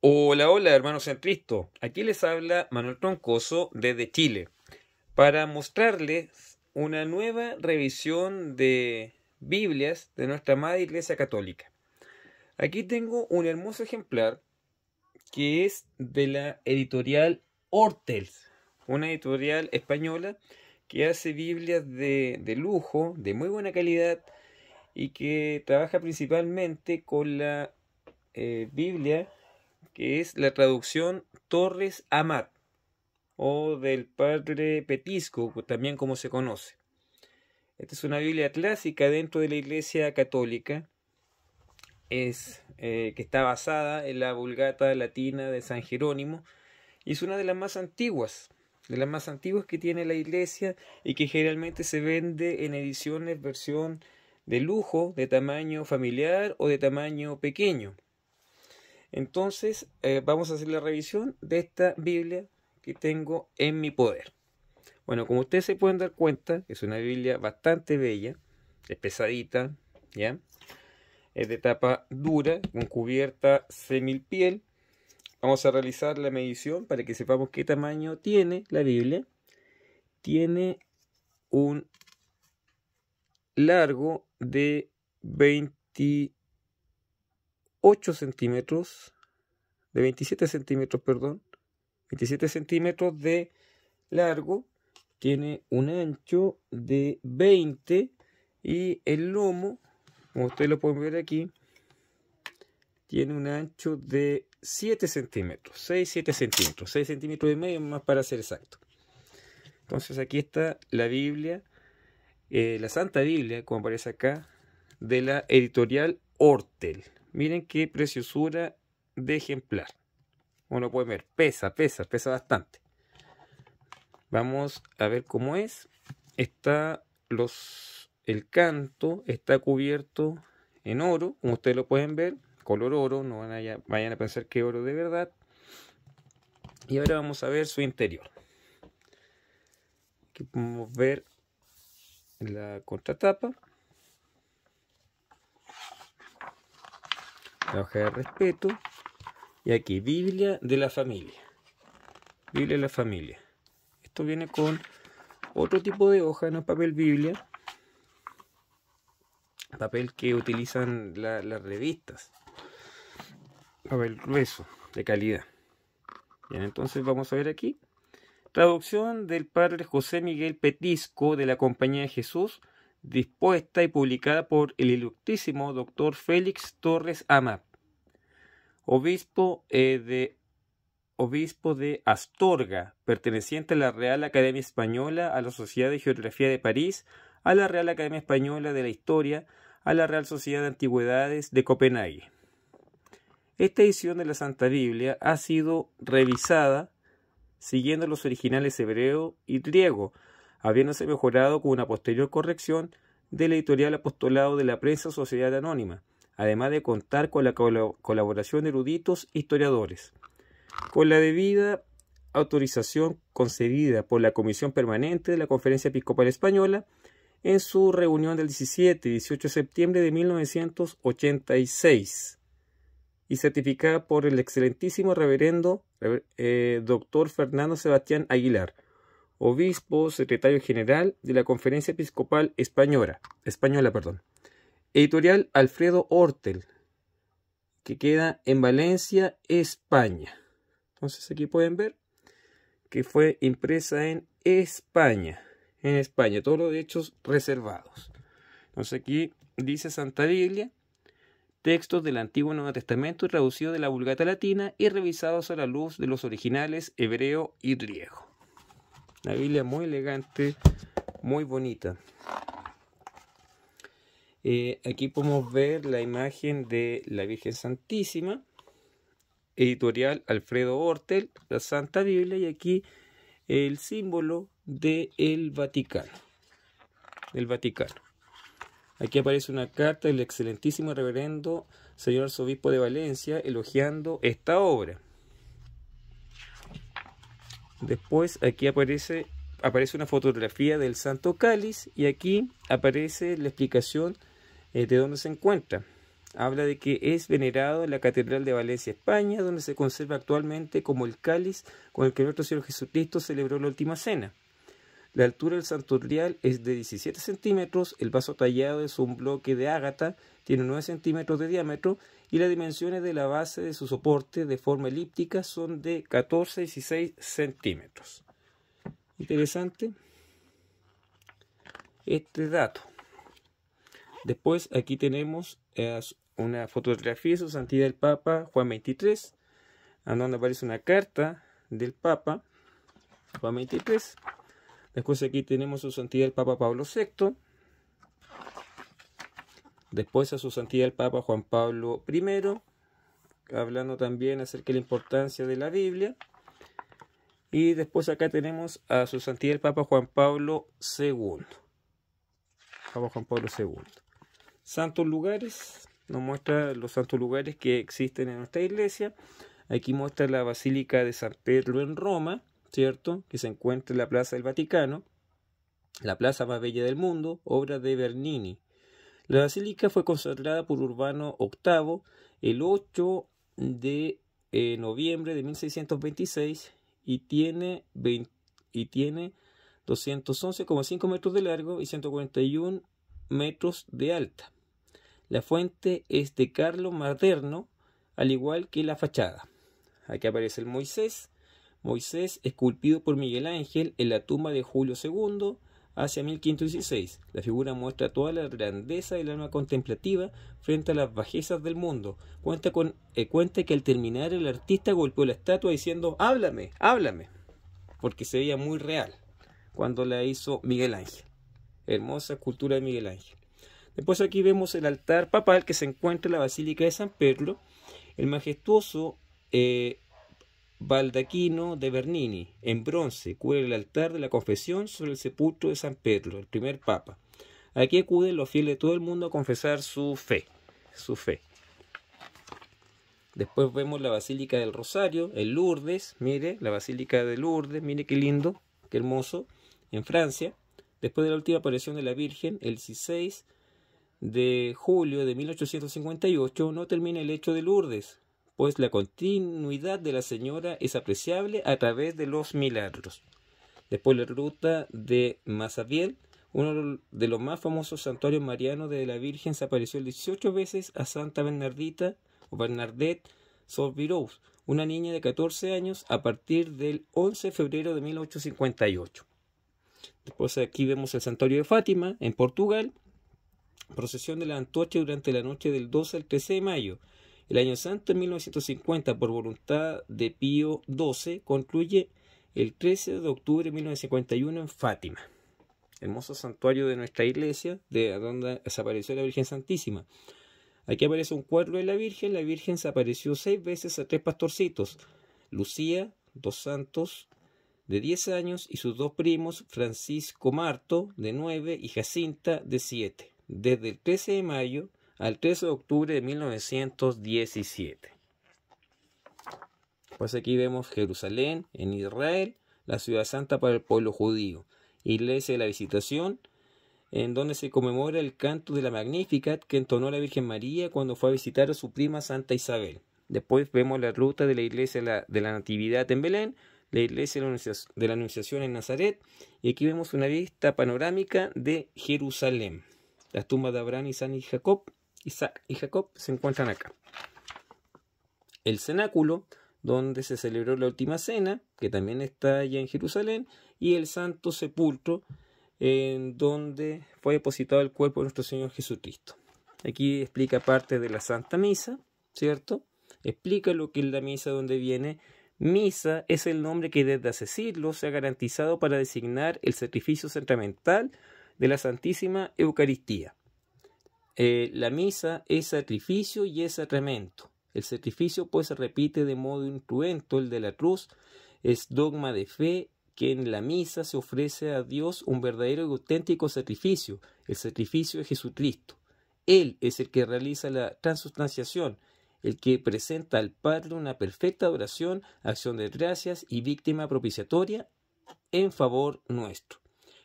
Hola, hola, hermanos en Cristo. Aquí les habla Manuel Troncoso desde Chile para mostrarles una nueva revisión de Biblias de nuestra amada Iglesia Católica. Aquí tengo un hermoso ejemplar que es de la editorial Hortels, una editorial española que hace Biblias de, de lujo, de muy buena calidad y que trabaja principalmente con la eh, Biblia que es la traducción Torres Amat o del Padre Petisco, también como se conoce. Esta es una Biblia clásica dentro de la Iglesia Católica, es, eh, que está basada en la Vulgata Latina de San Jerónimo, y es una de las más antiguas, de las más antiguas que tiene la Iglesia y que generalmente se vende en ediciones versión de lujo, de tamaño familiar o de tamaño pequeño. Entonces, eh, vamos a hacer la revisión de esta Biblia que tengo en mi poder. Bueno, como ustedes se pueden dar cuenta, es una Biblia bastante bella, es pesadita, ¿ya? Es de tapa dura, con cubierta semilpiel. Vamos a realizar la medición para que sepamos qué tamaño tiene la Biblia. Tiene un largo de 20 8 centímetros, de 27 centímetros, perdón, 27 centímetros de largo, tiene un ancho de 20 y el lomo, como ustedes lo pueden ver aquí, tiene un ancho de 7 centímetros, 6, 7 centímetros, 6 centímetros y medio más para ser exacto. Entonces aquí está la Biblia, eh, la Santa Biblia, como aparece acá, de la editorial Hortel. Miren qué preciosura de ejemplar. Uno pueden ver, pesa, pesa, pesa bastante. Vamos a ver cómo es. Está los, el canto, está cubierto en oro, como ustedes lo pueden ver, color oro, no van a, vayan a pensar que oro de verdad. Y ahora vamos a ver su interior. Aquí podemos ver la contratapa la hoja de respeto y aquí Biblia de la familia. Biblia de la familia. Esto viene con otro tipo de hoja, no papel Biblia. Papel que utilizan las revistas. Papel grueso, de calidad. Bien, entonces vamos a ver aquí. Traducción del padre José Miguel Petisco de la Compañía de Jesús dispuesta y publicada por el ilustrísimo doctor Félix Torres Amat, obispo, eh, de, obispo de Astorga, perteneciente a la Real Academia Española, a la Sociedad de Geografía de París, a la Real Academia Española de la Historia, a la Real Sociedad de Antigüedades de Copenhague. Esta edición de la Santa Biblia ha sido revisada siguiendo los originales hebreo y griego, habiéndose mejorado con una posterior corrección del editorial apostolado de la prensa Sociedad Anónima, además de contar con la colaboración de eruditos historiadores. Con la debida autorización concedida por la Comisión Permanente de la Conferencia Episcopal Española, en su reunión del 17 y 18 de septiembre de 1986 y certificada por el excelentísimo reverendo eh, doctor Fernando Sebastián Aguilar, obispo, secretario general de la Conferencia Episcopal Española, Española perdón. editorial Alfredo Hortel, que queda en Valencia, España. Entonces aquí pueden ver que fue impresa en España, en España, todos los derechos reservados. Entonces aquí dice Santa Biblia, textos del Antiguo y Nuevo Testamento traducidos de la Vulgata Latina y revisados a la luz de los originales hebreo y griego. Una Biblia muy elegante, muy bonita. Eh, aquí podemos ver la imagen de la Virgen Santísima, editorial Alfredo Hortel, la Santa Biblia, y aquí el símbolo del Vaticano. El Vaticano. Aquí aparece una carta del excelentísimo reverendo señor arzobispo de Valencia elogiando esta obra. Después aquí aparece, aparece una fotografía del Santo Cáliz y aquí aparece la explicación eh, de dónde se encuentra. Habla de que es venerado en la Catedral de Valencia, España, donde se conserva actualmente como el cáliz con el que nuestro Señor Jesucristo celebró la última cena. La altura del santurrial es de 17 centímetros, el vaso tallado es un bloque de ágata, tiene 9 centímetros de diámetro y las dimensiones de la base de su soporte de forma elíptica son de 14 16 centímetros. Interesante este dato. Después aquí tenemos eh, una fotografía de su santidad del Papa Juan XXIII. donde aparece una carta del Papa Juan XXIII. Después aquí tenemos a su santidad el Papa Pablo VI. Después a su santidad el Papa Juan Pablo I, hablando también acerca de la importancia de la Biblia. Y después acá tenemos a su santidad el Papa Juan Pablo II. Papa Juan Pablo II. Santos lugares, nos muestra los santos lugares que existen en nuestra iglesia. Aquí muestra la Basílica de San Pedro en Roma, ¿cierto? Que se encuentra en la Plaza del Vaticano, la plaza más bella del mundo, obra de Bernini. La basílica fue consagrada por Urbano VIII el 8 de eh, noviembre de 1626 y tiene, y tiene 211,5 metros de largo y 141 metros de alta. La fuente es de Carlo Maderno, al igual que la fachada. Aquí aparece el Moisés, Moisés esculpido por Miguel Ángel en la tumba de Julio II hacia 1516. La figura muestra toda la grandeza del alma contemplativa frente a las bajezas del mundo. Eh, cuenta, que al terminar el artista golpeó la estatua diciendo háblame, háblame, porque se veía muy real cuando la hizo Miguel Ángel. Hermosa escultura de Miguel Ángel. Después aquí vemos el altar papal que se encuentra en la Basílica de San Pedro. El majestuoso eh, baldaquino de Bernini, en bronce, cubre el altar de la confesión sobre el sepulcro de San Pedro, el primer papa. Aquí acuden los fieles de todo el mundo a confesar su fe, su fe. Después vemos la Basílica del Rosario, el Lourdes, mire, la Basílica de Lourdes, mire qué lindo, qué hermoso, en Francia. Después de la última aparición de la Virgen, el 16 de julio de 1858, no termina el hecho de Lourdes, pues la continuidad de la señora es apreciable a través de los milagros. Después la ruta de Mazabiel, uno de los más famosos santuarios marianos de la Virgen, se apareció 18 veces a Santa Bernardita o Bernardette Sorbirous, una niña de 14 años, a partir del 11 de febrero de 1858. Después aquí vemos el santuario de Fátima, en Portugal, procesión de la antorcha durante la noche del 12 al 13 de mayo. El año santo, en 1950, por voluntad de Pío XII, concluye el 13 de octubre de 1951 en Fátima, hermoso santuario de nuestra iglesia, de donde desapareció la Virgen Santísima. Aquí aparece un cuadro de la Virgen. La Virgen se apareció seis veces a tres pastorcitos: Lucía, dos santos de 10 años, y sus dos primos, Francisco Marto, de 9, y Jacinta, de 7. Desde el 13 de mayo al 13 de octubre de 1917. Pues aquí vemos Jerusalén en Israel, la ciudad santa para el pueblo judío, iglesia de la visitación, en donde se conmemora el canto de la Magnificat que entonó la Virgen María cuando fue a visitar a su prima Santa Isabel. Después vemos la ruta de la iglesia de la Natividad en Belén, la iglesia de la Anunciación en Nazaret, y aquí vemos una vista panorámica de Jerusalén, las tumbas de Abraham, Isaac y Jacob, Isaac y Jacob se encuentran acá. El cenáculo, donde se celebró la última cena, que también está allá en Jerusalén, y el santo sepulcro, en donde fue depositado el cuerpo de nuestro Señor Jesucristo. Aquí explica parte de la Santa Misa, ¿cierto? Explica lo que es la misa donde viene. Misa es el nombre que desde hace siglos se ha garantizado para designar el sacrificio sacramental de la Santísima Eucaristía. Eh, la misa es sacrificio y es sacramento. El sacrificio pues se repite de modo intruento el de la cruz, es dogma de fe que en la misa se ofrece a Dios un verdadero y auténtico sacrificio, el sacrificio de Jesucristo. Él es el que realiza la transustanciación, el que presenta al Padre una perfecta oración, acción de gracias y víctima propiciatoria en favor nuestro.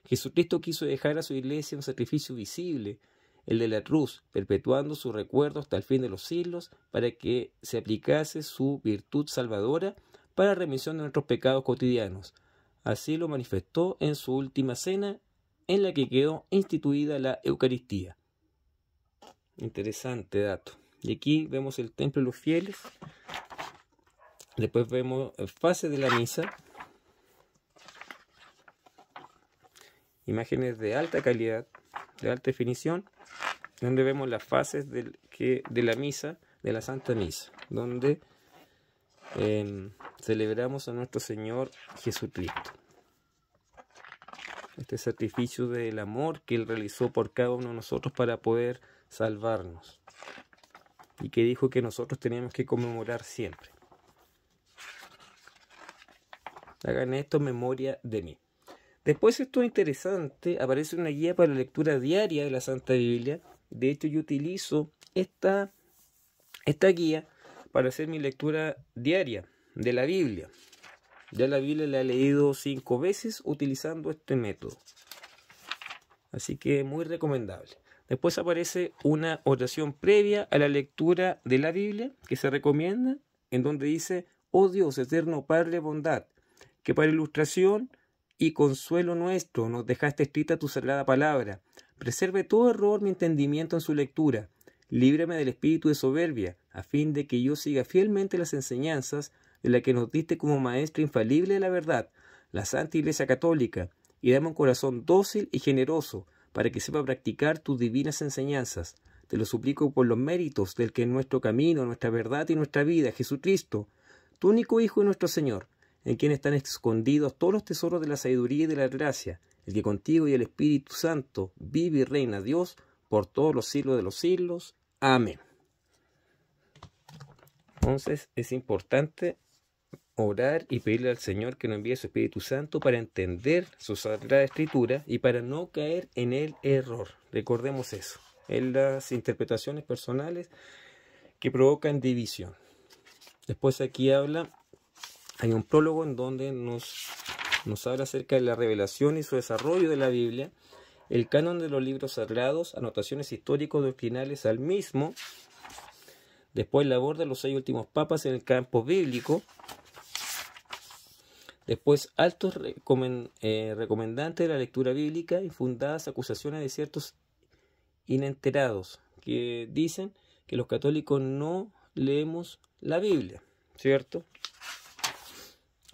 Jesucristo quiso dejar a su iglesia un sacrificio visible, el de la cruz, perpetuando su recuerdo hasta el fin de los siglos, para que se aplicase su virtud salvadora para remisión de nuestros pecados cotidianos. Así lo manifestó en su última cena, en la que quedó instituida la Eucaristía. Interesante dato. Y aquí vemos el templo de los fieles. Después vemos fase de la misa. Imágenes de alta calidad, de alta definición donde vemos las fases del, que, de la misa, de la Santa Misa, donde em, celebramos a nuestro Señor Jesucristo. Este sacrificio del amor que Él realizó por cada uno de nosotros para poder salvarnos. Y que dijo que nosotros teníamos que conmemorar siempre. Hagan esto memoria de mí. Después, esto es interesante, aparece una guía para la lectura diaria de la Santa Biblia de hecho, yo utilizo esta, esta guía para hacer mi lectura diaria de la Biblia. Ya la Biblia la he leído cinco veces utilizando este método. Así que muy recomendable. Después aparece una oración previa a la lectura de la Biblia que se recomienda, en donde dice, oh Dios eterno Padre bondad, que para ilustración y consuelo nuestro nos dejaste escrita tu sagrada palabra Preserve todo error mi entendimiento en su lectura. Líbrame del espíritu de soberbia, a fin de que yo siga fielmente las enseñanzas de la que nos diste como maestro infalible de la verdad, la Santa Iglesia Católica, y dame un corazón dócil y generoso, para que sepa practicar tus divinas enseñanzas. Te lo suplico por los méritos del que es nuestro camino, nuestra verdad y nuestra vida, Jesucristo, tu único Hijo y nuestro Señor, en quien están escondidos todos los tesoros de la sabiduría y de la gracia, el que contigo y el Espíritu Santo vive y reina Dios por todos los siglos de los siglos. Amén. Entonces es importante orar y pedirle al Señor que nos envíe su Espíritu Santo para entender su Sagrada Escritura y para no caer en el error. Recordemos eso, en las interpretaciones personales que provocan división. Después aquí habla, hay un prólogo en donde nos nos habla acerca de la revelación y su desarrollo de la Biblia, el canon de los libros sagrados, anotaciones históricos doctrinales al mismo, después la de los seis últimos papas en el campo bíblico, después altos eh, recomendantes de la lectura bíblica y fundadas acusaciones de ciertos inenterados que dicen que los católicos no leemos la Biblia, ¿cierto?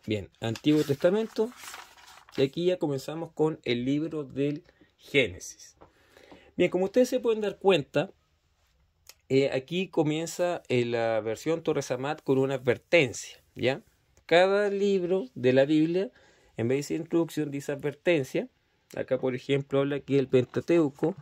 Bien, Antiguo Testamento. Y aquí ya comenzamos con el libro del Génesis. Bien, como ustedes se pueden dar cuenta, eh, aquí comienza eh, la versión Torres Amat con una advertencia, ¿ya? Cada libro de la Biblia, en vez de introducción, dice advertencia. Acá, por ejemplo, habla aquí del Pentateuco.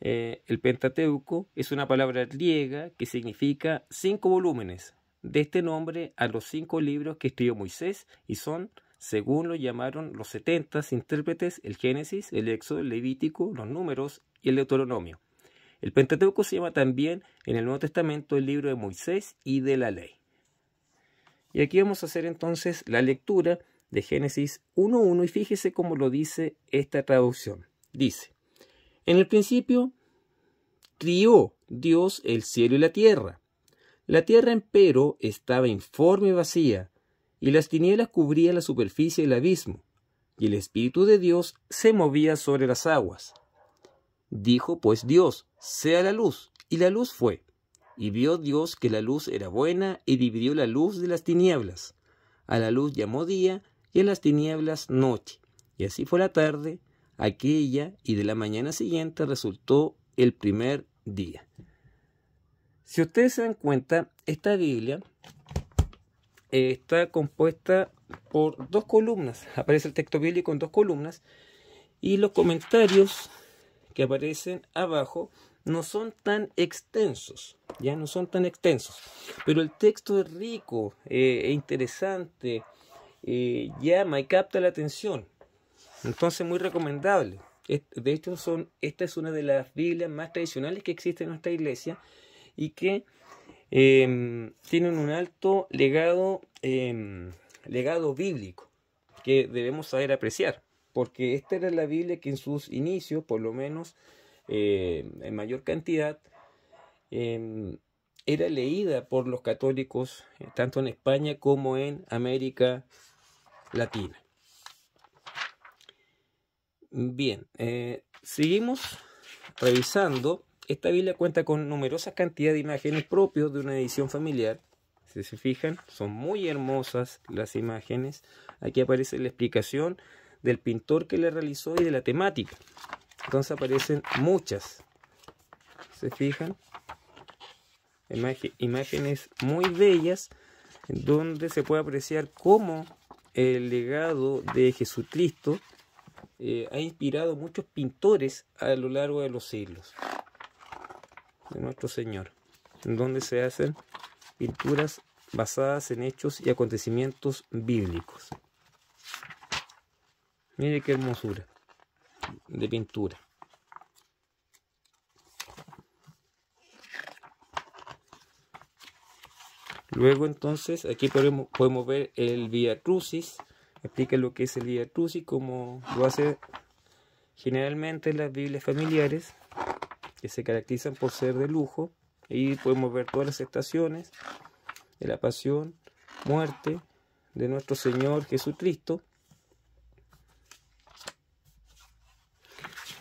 Eh, el Pentateuco es una palabra griega que significa cinco volúmenes, de este nombre a los cinco libros que escribió Moisés y son, según lo llamaron los setentas intérpretes, el Génesis, el Éxodo, el Levítico, los Números y el Deuteronomio. El Pentateuco se llama también en el Nuevo Testamento el libro de Moisés y de la ley. Y aquí vamos a hacer entonces la lectura de Génesis 1.1 y fíjese cómo lo dice esta traducción. Dice, en el principio crió Dios el cielo y la tierra. La tierra, empero, estaba informe y vacía, y las tinieblas cubrían la superficie del abismo, y el Espíritu de Dios se movía sobre las aguas. Dijo pues Dios, sea la luz, y la luz fue. Y vio Dios que la luz era buena, y dividió la luz de las tinieblas. A la luz llamó día, y a las tinieblas noche. Y así fue la tarde, aquella y de la mañana siguiente resultó el primer día. Si ustedes se dan cuenta, esta Biblia eh, está compuesta por dos columnas. Aparece el texto bíblico en dos columnas y los comentarios que aparecen abajo no son tan extensos, ya no son tan extensos, pero el texto es rico e interesante, eh, llama y capta la atención, entonces muy recomendable. De hecho, son, esta es una de las Biblias más tradicionales que existe en nuestra iglesia y que em, tienen un alto legado, em, legado bíblico que debemos saber apreciar, porque esta era la Biblia que en sus inicios, por lo menos em, en mayor cantidad, era leída por los católicos, eh, tanto en España como en América Latina. Bien, eh, seguimos revisando esta Biblia cuenta con numerosas cantidades de imágenes propias de una edición familiar. Si se fijan, son muy hermosas las imágenes. Aquí aparece la explicación del pintor que la realizó y de la temática. Entonces aparecen muchas. ¿Se fijan? imágenes muy bellas donde se puede apreciar cómo el legado de Jesucristo eh, ha inspirado muchos pintores a lo largo de los siglos de nuestro Señor, en donde se hacen pinturas basadas en hechos y acontecimientos bíblicos. Mire qué hermosura de pintura. Luego entonces aquí podemos, podemos ver el Via Crucis, explica lo que es el Via Crucis, como lo hace generalmente en las Biblias familiares que se caracterizan por ser de lujo. Y podemos ver todas las estaciones de la pasión, muerte de nuestro Señor Jesucristo.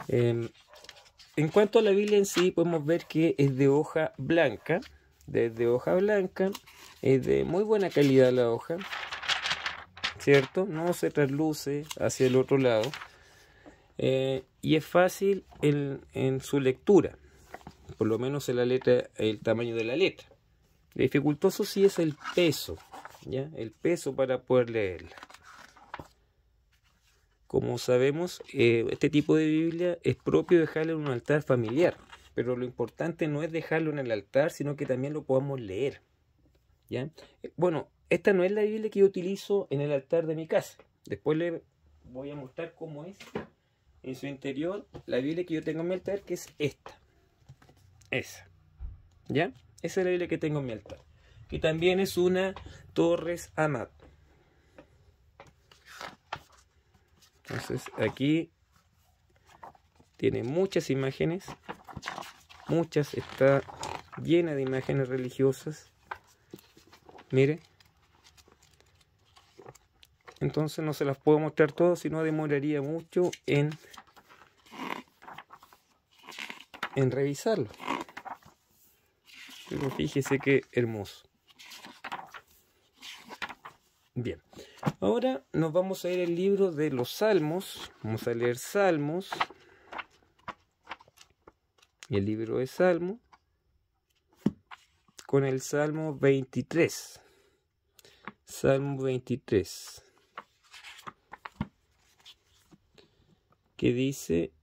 Em, en cuanto a la Biblia en sí, podemos ver que es de hoja blanca, desde hoja blanca, es de muy buena calidad la hoja, ¿cierto? No se trasluce hacia el otro lado. Eh, y es fácil en, su lectura, por lo menos en la letra, el tamaño de la letra. Lo dificultoso sí es el peso, ¿ya? el peso para poder leerla. Como sabemos, eh, este tipo de Biblia es propio dejarla en un altar familiar, pero lo importante no es dejarlo en el altar, sino que también lo podamos leer. ¿ya? Eh, bueno, esta no es la Biblia que yo utilizo en el altar de mi casa. Después le voy a mostrar cómo es en su interior la Biblia que yo tengo en mi altar, que es esta. Esa. ¿Ya? Esa es la Biblia que tengo en mi altar. Y también es una Torres Amat. Entonces aquí tiene muchas imágenes. Muchas. Está llena de imágenes religiosas. Mire. Entonces no se las puedo mostrar todas, si no demoraría mucho en en revisarlo. Pero fíjese qué hermoso. Bien, ahora nos vamos a ir al libro de los Salmos. Vamos a leer Salmos. El libro de Salmo. Con el Salmo 23. Salmo 23. Que dice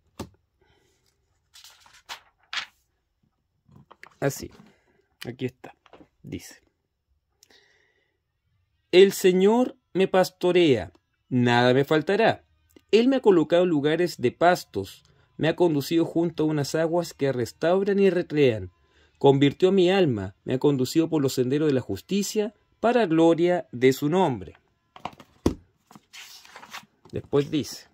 así. Aquí está. Dice. El Señor me pastorea, nada me faltará. Él me ha colocado lugares de pastos, me ha conducido junto a unas aguas que restauran y recrean. Convirtió mi alma, me ha conducido por los senderos de la justicia, para gloria de su nombre. Después dice,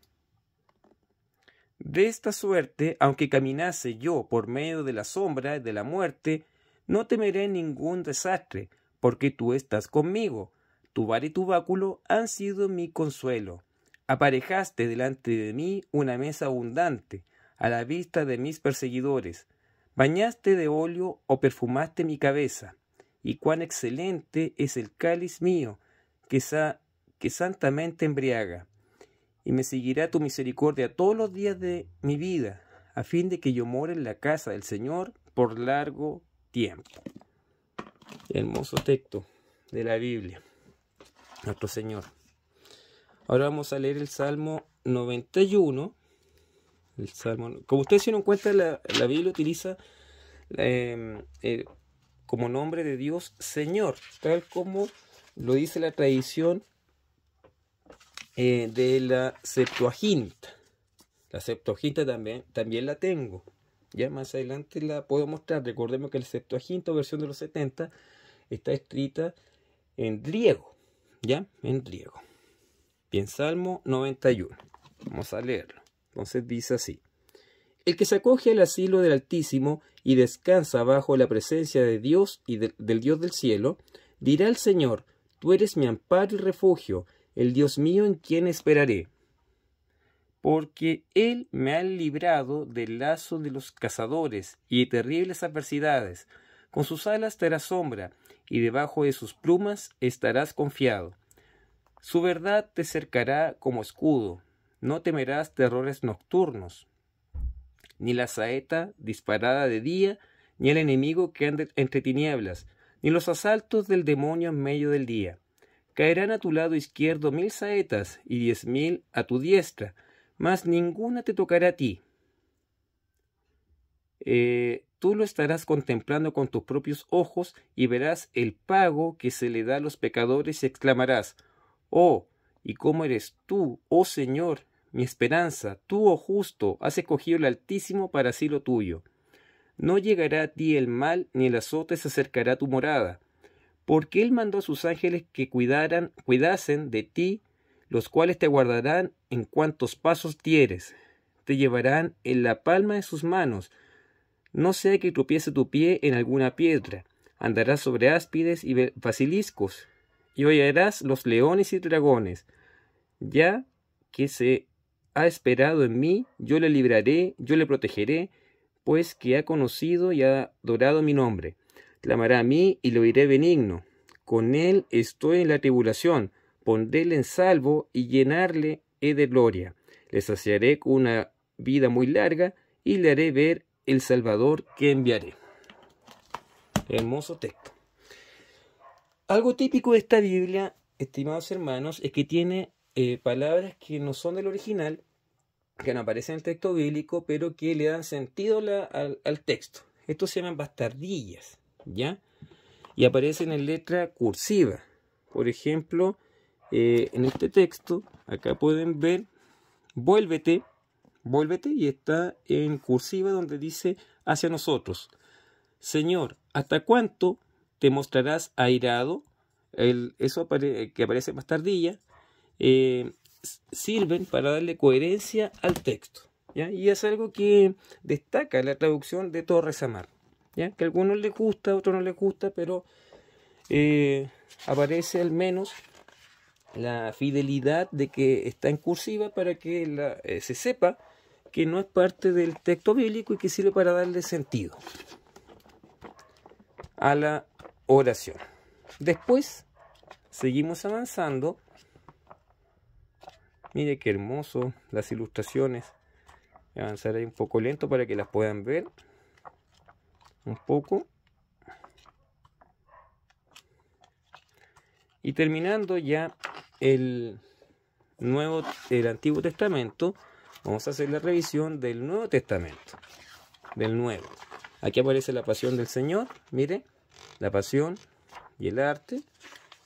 de esta suerte, aunque caminase yo por medio de la sombra de la muerte, no temeré ningún desastre, porque tú estás conmigo. Tu bar y tu báculo han sido mi consuelo. Aparejaste delante de mí una mesa abundante, a la vista de mis perseguidores. Bañaste de óleo o perfumaste mi cabeza. Y cuán excelente es el cáliz mío, que, sa que santamente embriaga y me seguirá tu misericordia todos los días de mi vida, a fin de que yo more en la casa del Señor por largo tiempo. Hermoso texto de la Biblia, nuestro Señor. Ahora vamos a leer el Salmo 91. El Salmo, como ustedes se dieron cuenta, la, Biblia utiliza em, como nombre de Dios Señor, tal como lo dice la tradición eh, de la Septuaginta. La Septuaginta también, también la tengo. Ya más adelante la puedo mostrar. Recordemos que la Septuaginta, versión de los 70, está escrita en griego. ¿Ya? En griego. Bien, Salmo 91. Vamos a leerlo. Entonces dice así. El que se acoge al asilo del Altísimo y descansa bajo la presencia de Dios y del Dios del cielo, dirá al Señor, Tú eres mi amparo y refugio, el Dios mío en quien esperaré, porque Él me ha librado del lazo de los cazadores y de terribles adversidades, con sus alas te hará sombra, y debajo de sus plumas estarás confiado. Su verdad te cercará como escudo, no temerás terrores nocturnos, ni la saeta disparada de día, ni el enemigo que ande entre tinieblas, ni los asaltos del demonio en medio del día. Caerán a tu lado izquierdo mil saetas y diez mil a tu diestra, mas ninguna te tocará a ti. Eh, tú lo estarás contemplando con tus propios ojos y verás el pago que se le da a los pecadores y exclamarás, Oh, ¿y cómo eres tú, oh Señor, mi esperanza, tú, oh justo, has escogido el Altísimo para así lo tuyo? No llegará a ti el mal, ni el azote se acercará a tu morada porque Él mandó a sus ángeles que cuidaran, cuidasen de ti, los cuales te guardarán en cuantos pasos dieres, te llevarán en la palma de sus manos, no sea que tropiece tu pie en alguna piedra, andarás sobre áspides y basiliscos, y oyerás los leones y dragones, ya que se ha esperado en mí, yo le libraré, yo le protegeré, pues que ha conocido y ha adorado mi nombre clamará a mí y lo iré benigno. Con él estoy en la tribulación, pondréle en salvo y llenarle he de gloria. Le saciaré con una vida muy larga y le haré ver el Salvador que enviaré. Hermoso texto. Algo típico de esta Biblia, estimados hermanos, es que tiene eh, palabras que no son del original, que no aparecen en el texto bíblico, pero que le dan sentido al, texto. Esto se llaman bastardillas. ¿ya? Y aparecen en letra cursiva. Por ejemplo, eh, en este texto, acá pueden ver, vuélvete, vuélvete y está en cursiva donde dice hacia nosotros. Señor, ¿hasta cuánto te mostrarás airado? eso que aparece más tardía. Eh, sirven para darle coherencia al texto. Y es algo que destaca la traducción de Torres Amar que a algunos les gusta, a otros no les gusta, pero eh, aparece al menos la fidelidad de que está en cursiva para que eh, se sepa que no es parte del texto bíblico y que sirve para darle sentido a la oración. Después seguimos avanzando. Mire qué hermoso las ilustraciones. Avanzaré un poco lento para que las puedan ver un poco. Y terminando ya el nuevo, el Antiguo Testamento, vamos a hacer la revisión del Nuevo Testamento, del Nuevo. Aquí aparece la pasión del Señor, mire, la pasión y el arte.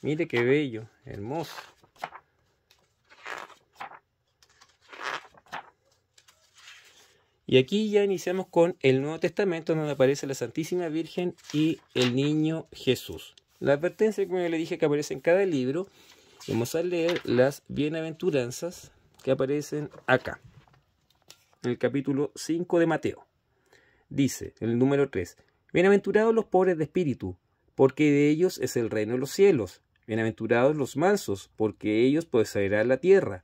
Mire qué bello, hermoso. Y aquí ya iniciamos con el Nuevo Testamento donde aparece la Santísima Virgen y el niño Jesús. La advertencia, como le dije, que aparece en cada libro, vamos a leer las bienaventuranzas que aparecen acá, en el capítulo 5 de Mateo. Dice, en el número 3, Bienaventurados los pobres de espíritu, porque de ellos es el reino de los cielos. Bienaventurados los mansos, porque ellos poseerán la tierra.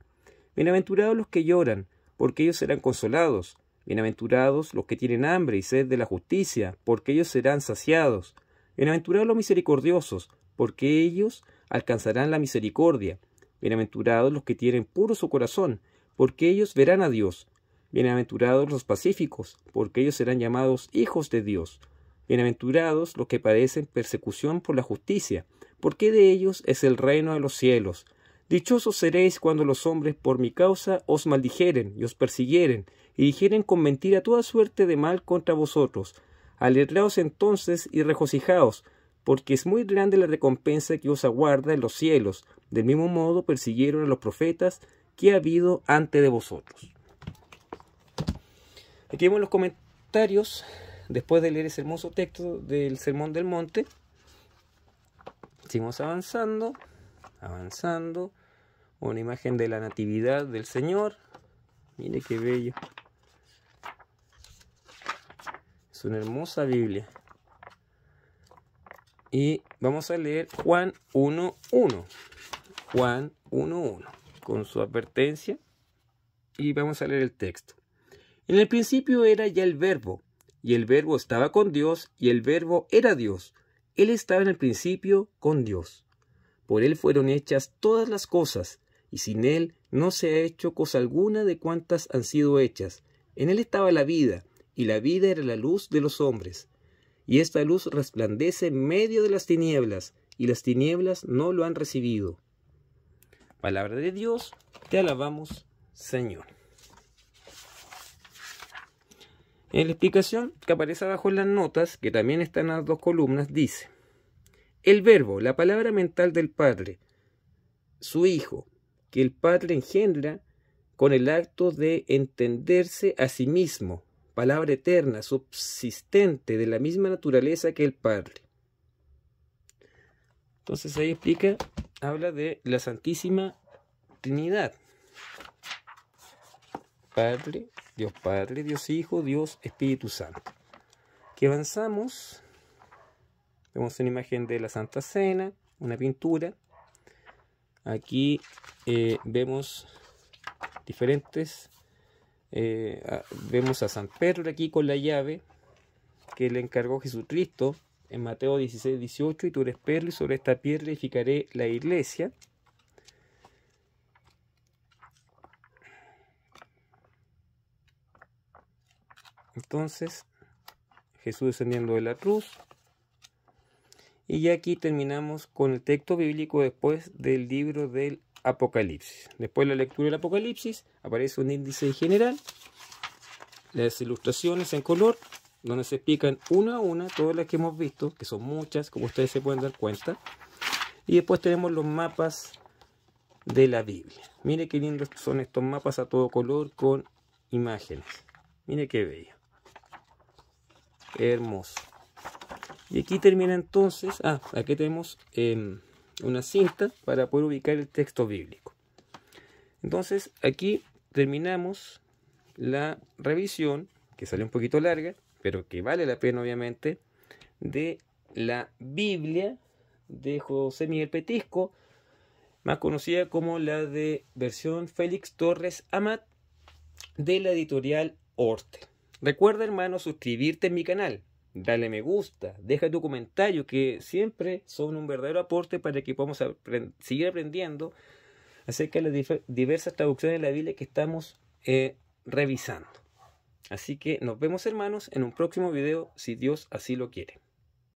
Bienaventurados los que lloran, porque ellos serán consolados. Bienaventurados los que tienen hambre y sed de la justicia, porque ellos serán saciados. Bienaventurados los misericordiosos, porque ellos alcanzarán la misericordia. Bienaventurados los que tienen puro su corazón, porque ellos verán a Dios. Bienaventurados los pacíficos, porque ellos serán llamados hijos de Dios. Bienaventurados los que padecen persecución por la justicia, porque de ellos es el reino de los cielos. Dichosos seréis cuando los hombres por mi causa os maldijeren y os persiguieren y dijeren con mentira toda suerte de mal contra vosotros. Alegraos entonces y regocijaos, porque es muy grande la recompensa que os aguarda en los cielos. Del mismo modo persiguieron a los profetas que ha habido antes de vosotros. Aquí vemos los comentarios, después de leer ese hermoso texto del Sermón del Monte. Seguimos avanzando, avanzando. Una imagen de la Natividad del Señor. Mire qué bello. Es una hermosa Biblia. Y vamos a leer Juan 1.1. Juan 1.1 con su advertencia. Y vamos a leer el texto. En el principio era ya el verbo, y el verbo estaba con Dios, y el verbo era Dios. Él estaba en el principio con Dios. Por él fueron hechas todas las cosas, y sin él no se ha hecho cosa alguna de cuantas han sido hechas. En él estaba la vida, y la vida era la luz de los hombres. Y esta luz resplandece en medio de las tinieblas, y las tinieblas no lo han recibido. Palabra de Dios, te alabamos, Señor. En la explicación que aparece abajo en las notas, que también están las dos columnas, dice, el verbo, la palabra mental del Padre, su Hijo, que el Padre engendra con el acto de entenderse a sí mismo palabra eterna, subsistente, de la misma naturaleza que el Padre. Entonces ahí explica, habla de la Santísima Trinidad. Padre, Dios Padre, Dios Hijo, Dios Espíritu Santo. Que avanzamos, vemos una imagen de la Santa Cena, una pintura. Aquí eh, vemos diferentes eh, ah, vemos a San Pedro aquí con la llave que le encargó Jesucristo en Mateo 16, 18, y tú eres Pedro y sobre esta piedra edificaré la iglesia. Entonces, Jesús descendiendo de la cruz. Y ya aquí terminamos con el texto bíblico después del libro del Apocalipsis. Después de la lectura del Apocalipsis aparece un índice general, las ilustraciones en color, donde se explican una a una todas las que hemos visto, que son muchas, como ustedes se pueden dar cuenta. Y después tenemos los mapas de la Biblia. Mire qué lindos son estos mapas a todo color con imágenes. Mire qué bello. Hermoso. Y aquí termina entonces. Ah, aquí tenemos em, una cinta para poder ubicar el texto bíblico. Entonces aquí terminamos la revisión, que sale un poquito larga, pero que vale la pena obviamente, de la Biblia de José Miguel Petisco, más conocida como la de versión Félix Torres Amat de la editorial Orte. Recuerda hermano suscribirte a mi canal dale me gusta, deja tu comentario, que siempre son un verdadero aporte para que podamos seguir aprendiendo acerca de las diversas traducciones de la Biblia que estamos eh, revisando. Así que nos vemos hermanos en un próximo video si Dios así lo quiere.